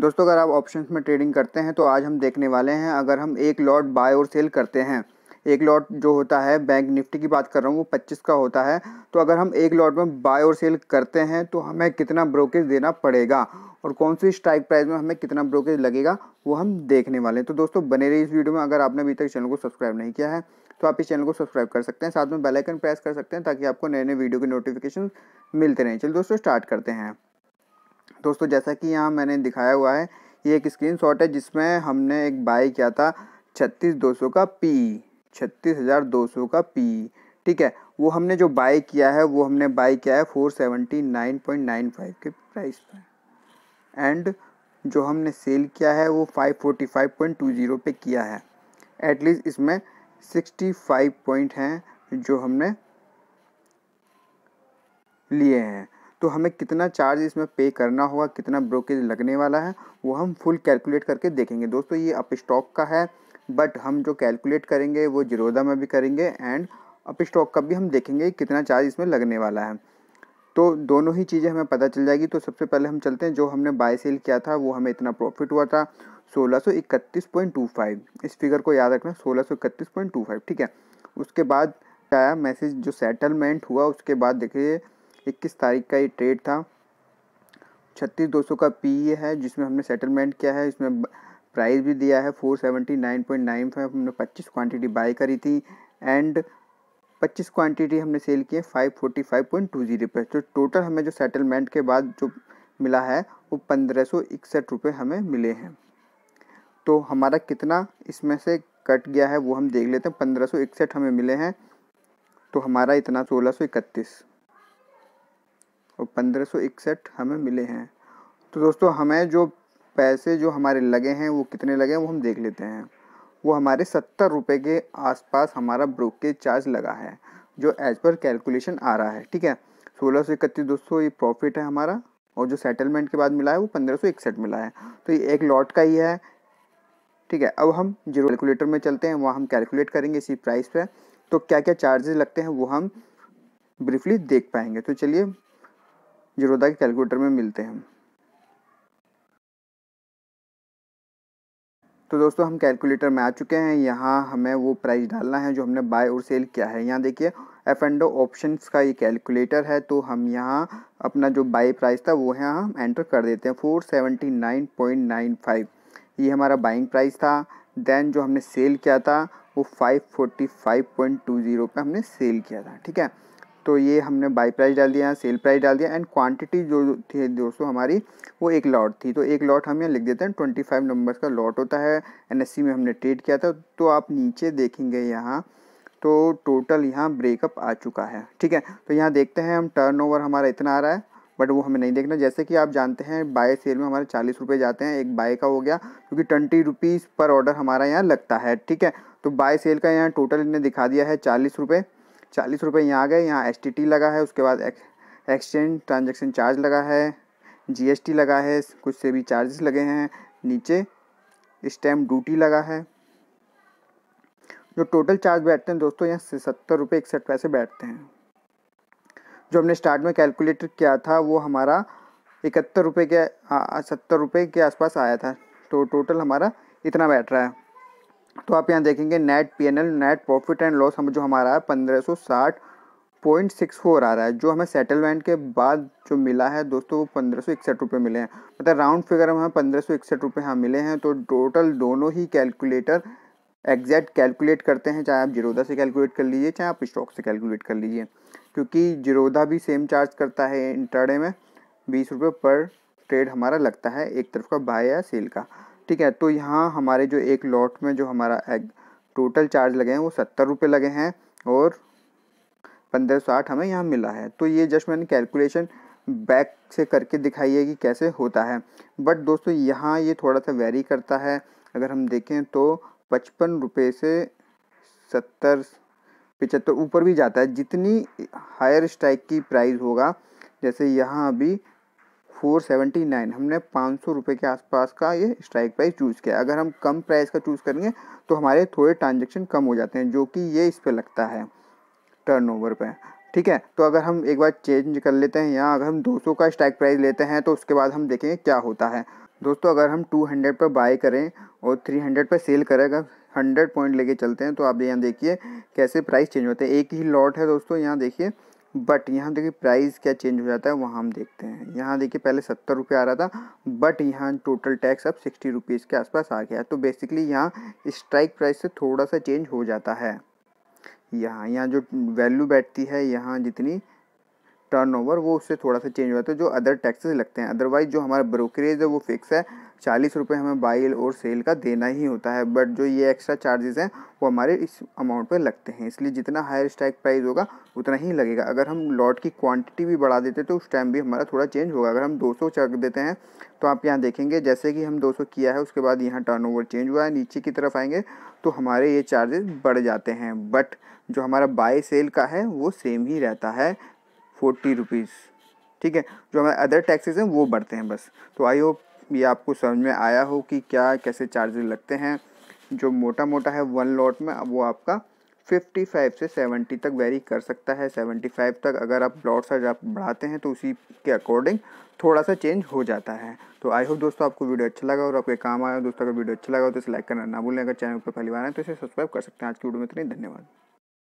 दोस्तों अगर आप ऑप्शंस में ट्रेडिंग करते हैं तो आज हम देखने वाले हैं अगर हम एक लॉट बाय और सेल करते हैं एक लॉट जो होता है बैंक निफ्टी की बात कर रहा हूँ वो 25 का होता है तो अगर हम एक लॉट में बाय और सेल करते हैं तो हमें कितना ब्रोकेज देना पड़ेगा और कौन सी स्ट्राइक प्राइस में हमें कितना ब्रोकेज लगेगा वो हम देखने वाले हैं तो दोस्तों बने रही इस वीडियो में अगर आपने अभी तक चैनल को सब्सक्राइब नहीं किया है तो आप इस चैनल को सब्सक्राइब कर सकते हैं साथ में बेलाइकन प्रेस कर सकते हैं ताकि आपको नए नए वीडियो के नोटिफिकेशन मिलते रहें चलिए दोस्तों स्टार्ट करते हैं दोस्तों जैसा कि यहाँ मैंने दिखाया हुआ है ये एक स्क्रीन है जिसमें हमने एक बाई किया था छत्तीस दो सौ का पी छत्तीस हज़ार दो सौ का पी ठीक है वो हमने जो बाई किया है वो हमने बाई किया है four seventy nine point nine five के प्राइस पर एंड जो हमने सेल किया है वो five forty five point two zero पे किया है एटलीस्ट इसमें सिक्सटी फाइव पॉइंट हैं जो हमने लिए हैं तो हमें कितना चार्ज इसमें पे करना होगा कितना ब्रोकेज लगने वाला है वो हम फुल कैलकुलेट करके देखेंगे दोस्तों ये अप स्टॉक का है बट हम जो कैलकुलेट करेंगे वो जिरोदा में भी करेंगे एंड अप स्टॉक का भी हम देखेंगे कितना चार्ज इसमें लगने वाला है तो दोनों ही चीज़ें हमें पता चल जाएगी तो सबसे पहले हम चलते हैं जो हमने बाय सेल किया था वो हमें इतना प्रॉफिट हुआ था 1631.25 इस फिगर को याद रखना 1631.25 ठीक है उसके बाद आया मैसेज जो सेटलमेंट हुआ उसके बाद देखिए इक्कीस तारीख का ये ट्रेड था छत्तीस दो सौ का पी e है जिसमें हमने सेटलमेंट किया है इसमें प्राइस भी दिया है four seventy nine point nine five हमने पच्चीस क्वांटिटी बाई करी थी एंड पच्चीस क्वांटिटी हमने सेल किए five forty five point two zero पर तो टोटल हमें जो सेटलमेंट के बाद जो मिला है वो पंद्रह सौ इकसठ रुपये हमें मिले हैं तो हमारा कितना इसमें से कट गया है वो हम देख लेते हैं पंद्रह सौ इकसठ हमें मिले हैं तो हमारा इतना सोलह सौ इकतीस और पंद्रह इकसठ हमें मिले हैं तो दोस्तों हमें जो पैसे जो हमारे लगे हैं वो कितने लगे हैं वो हम देख लेते हैं वो हमारे सत्तर रुपये के आसपास हमारा ब्रोकेज चार्ज लगा है जो एज पर कैलकुलेशन आ रहा है ठीक है सोलह सौ इकतीस दोस्तों ये प्रॉफिट है हमारा और जो सेटलमेंट के बाद मिला है वो पंद्रह सौ इकसठ मिला है तो ये एक लॉट का ही है ठीक है अब हम जीरो कैलकुलेटर में चलते हैं वहाँ हम कैलकुलेट करेंगे इसी प्राइस पर तो क्या क्या चार्जेस लगते हैं वो हम ब्रीफली देख पाएंगे तो चलिए जीरोदा के कैलकुलेटर में मिलते हैं तो दोस्तों हम कैलकुलेटर में आ चुके हैं यहाँ हमें वो प्राइस डालना है जो हमने बाय और सेल किया है यहाँ देखिए एफ एंड ओ ऑप्शंस का ये कैलकुलेटर है तो हम यहाँ अपना जो बाई प्राइस था वो यहाँ हम एंटर कर देते हैं four seventy nine point nine five ये हमारा बाइंग प्राइस था देन जो हमने सेल किया था वो five forty five point two zero पर हमने सेल किया था ठीक है तो ये हमने बाई प्राइस डाल दिया सेल प्राइस डाल दिया एंड क्वांटिटी जो थी दोस्तों हमारी वो एक लॉट थी तो एक लॉट हम यहाँ लिख देते हैं ट्वेंटी फाइव नंबर्स का लॉट होता है एन e में हमने ट्रेड किया था तो आप नीचे देखेंगे यहाँ तो टोटल यहाँ ब्रेकअप आ चुका है ठीक है तो यहाँ देखते हैं हम ओवर हमारा इतना आ रहा है बट वो हमें नहीं देखना जैसे कि आप जानते हैं बाय सेल में हमारे चालीस रुपये जाते हैं एक बाय का हो गया क्योंकि ट्वेंटी रुपीज़ पर ऑर्डर हमारा यहाँ लगता है ठीक है तो बाय सेल का यहाँ टोटल इन्हें दिखा दिया है चालीस रुपये चालीस रुपये यहाँ आ गए यहाँ एस लगा है उसके बाद एक्सचेंज ट्रांजेक्शन चार्ज लगा है जी लगा है कुछ से भी चार्जेस लगे हैं नीचे स्टैम्प ड्यूटी लगा है जो टोटल चार्ज बैठते हैं दोस्तों यहाँ सत्तर रुपये इकसठ पैसे बैठते हैं जो हमने स्टार्ट में कैलकुलेटर किया था वो हमारा इकहत्तर रुपये के सत्तर रुपये के आसपास आया था तो टोटल हमारा इतना बैठ रहा है तो आप यहाँ देखेंगे net P N L net profit and loss हम जो हमारा है पंद्रह सौ साठ पॉइंट सिक्स फोर आ रहा है जो हमें सेटलमेंट के बाद जो मिला है दोस्तों वो पंद्रह सौ इकसठ रुपये मिले हैं मतलब राउंड फिगर में हमें पंद्रह सौ इकसठ रुपये यहाँ मिले हैं तो टोटल दोनों ही कैलकुलेटर एग्जैक्ट कैलकुलेट करते हैं चाहे आप जिरोदा से कैलकुलेट कर लीजिए चाहे आप स्टॉक से कैलकुलेट कर लीजिए क्योंकि जिरोदा भी सेम चार्ज करता है इंटरडे में बीस रुपये पर ट्रेड हमारा लगता है एक तरफ का बाय या सेल का ठीक है तो यहाँ हमारे जो एक लॉट में जो हमारा एग टोटल चार्ज लगे हैं वो सत्तर रुपये लगे हैं और पंद्रह सौ आठ हमें यहाँ मिला है तो ये जस्ट मैंने कैलकुलेशन बैक से करके दिखाई है कि कैसे होता है बट दोस्तों यहाँ ये थोड़ा सा वेरी करता है अगर हम देखें तो पचपन रुपये से सत्तर पिचहत्तर ऊपर भी जाता है जितनी हायर स्ट्राइक की प्राइस होगा जैसे यहाँ अभी फोर सेवेंटी नाइन हमने पाँच सौ रुपये के आसपास का ये स्ट्राइक प्राइस चूज़ किया अगर हम कम प्राइस का चूज़ करेंगे तो हमारे थोड़े ट्रांजेक्शन कम हो जाते हैं जो कि ये इस पर लगता है टर्न ओवर ठीक है तो अगर हम एक बार चेंज कर लेते हैं या अगर हम 200 का स्ट्राइक प्राइस लेते हैं तो उसके बाद हम देखेंगे क्या होता है दोस्तों अगर हम 200 पर बाय करें और 300 पर सेल करें अगर हंड्रेड पॉइंट लेके चलते हैं तो आप यहाँ देखिए कैसे प्राइस चेंज होते हैं एक ही लॉट है दोस्तों यहाँ देखिए बट यहाँ देखिए प्राइस क्या चेंज हो जाता है वहाँ हम देखते हैं यहाँ देखिए पहले सत्तर रुपये आ रहा था बट यहाँ टोटल टैक्स अब सिक्सटी रुपीज़ के आसपास आ गया तो बेसिकली यहाँ स्ट्राइक प्राइस से थोड़ा सा चेंज हो जाता है यहाँ यहाँ जो वैल्यू बैठती है यहाँ जितनी टर्नओवर वो उससे थोड़ा सा चेंज हो जाता है जो अदर टैक्सेस लगते हैं अदरवाइज जो हमारा ब्रोकरेज है वो फिक्स है चालीस रुपये हमें बाइल और सेल का देना ही होता है बट जो ये एक्स्ट्रा चार्जेस हैं वो हमारे इस अमाउंट पर लगते हैं इसलिए जितना हायर स्ट्राइक प्राइस होगा उतना ही लगेगा अगर हम लॉट की क्वांटिटी भी बढ़ा देते तो उस टाइम भी हमारा थोड़ा चेंज होगा अगर हम 200 चक देते हैं तो आप यहाँ देखेंगे जैसे कि हम 200 किया है उसके बाद यहाँ टर्न चेंज हुआ है नीचे की तरफ आएंगे तो हमारे ये चार्जेस बढ़ जाते हैं बट जो हमारा बाई सेल का है वो सेम ही रहता है फोर्टी रुपीज़ ठीक है जो हमारे अदर टैक्सेस हैं वो बढ़ते हैं बस तो आई होप ये आपको समझ में आया हो कि क्या कैसे चार्जेस लगते हैं जो मोटा मोटा है वन लॉट में वो आपका फिफ्टी फाइव से सेवेंटी तक वेरी कर सकता है फाइव तक अगर आप लॉट साइज आप बढ़ाते हैं तो उसी के अकॉर्डिंग थोड़ा सा चेंज हो जाता है तो आई होप दोस्तों आपको वीडियो अच्छा लगा और आपके काम आया दोस्तों अगर वीडियो अच्छा लगा हो तो इसे लाइक करना ना भूलें अगर चैनल पर पहली बार आए तो इसे सब्सक्राइब कर सकते हैं आज की वीडियो में इतनी धन्यवाद